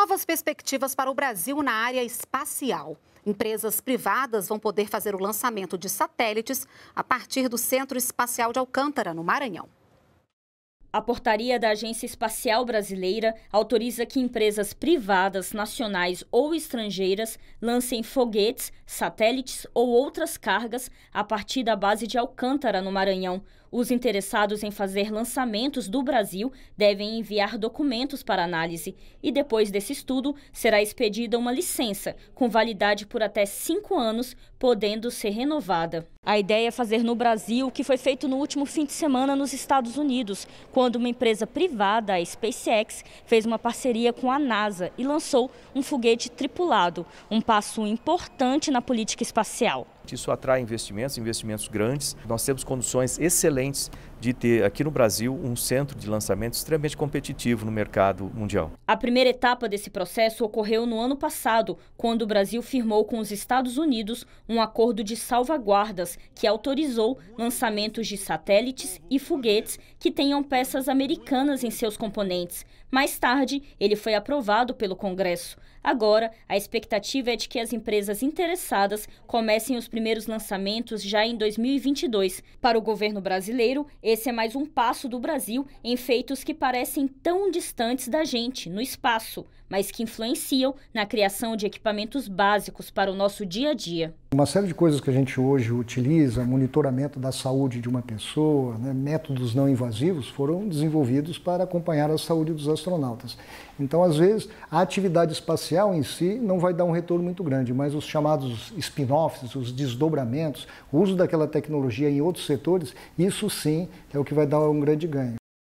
novas perspectivas para o Brasil na área espacial. Empresas privadas vão poder fazer o lançamento de satélites a partir do Centro Espacial de Alcântara, no Maranhão. A portaria da Agência Espacial Brasileira autoriza que empresas privadas, nacionais ou estrangeiras lancem foguetes, satélites ou outras cargas a partir da base de Alcântara, no Maranhão. Os interessados em fazer lançamentos do Brasil devem enviar documentos para análise e, depois desse estudo, será expedida uma licença com validade por até cinco anos, podendo ser renovada. A ideia é fazer no Brasil o que foi feito no último fim de semana nos Estados Unidos, quando uma empresa privada, a SpaceX, fez uma parceria com a NASA e lançou um foguete tripulado, um passo importante na política espacial. Isso atrai investimentos, investimentos grandes. Nós temos condições excelentes de ter aqui no Brasil um centro de lançamento extremamente competitivo no mercado mundial. A primeira etapa desse processo ocorreu no ano passado, quando o Brasil firmou com os Estados Unidos um acordo de salvaguardas que autorizou lançamentos de satélites e foguetes que tenham peças americanas em seus componentes. Mais tarde, ele foi aprovado pelo Congresso. Agora, a expectativa é de que as empresas interessadas comecem os primeiros lançamentos já em 2022. Para o governo brasileiro, esse é mais um passo do Brasil em feitos que parecem tão distantes da gente, no espaço, mas que influenciam na criação de equipamentos básicos para o nosso dia a dia. Uma série de coisas que a gente hoje utiliza, monitoramento da saúde de uma pessoa, né, métodos não invasivos, foram desenvolvidos para acompanhar a saúde dos astronautas. Então, às vezes, a atividade espacial em si não vai dar um retorno muito grande, mas os chamados spin-offs, os desdobramentos, o uso daquela tecnologia em outros setores, isso sim é o que vai dar um grande ganho.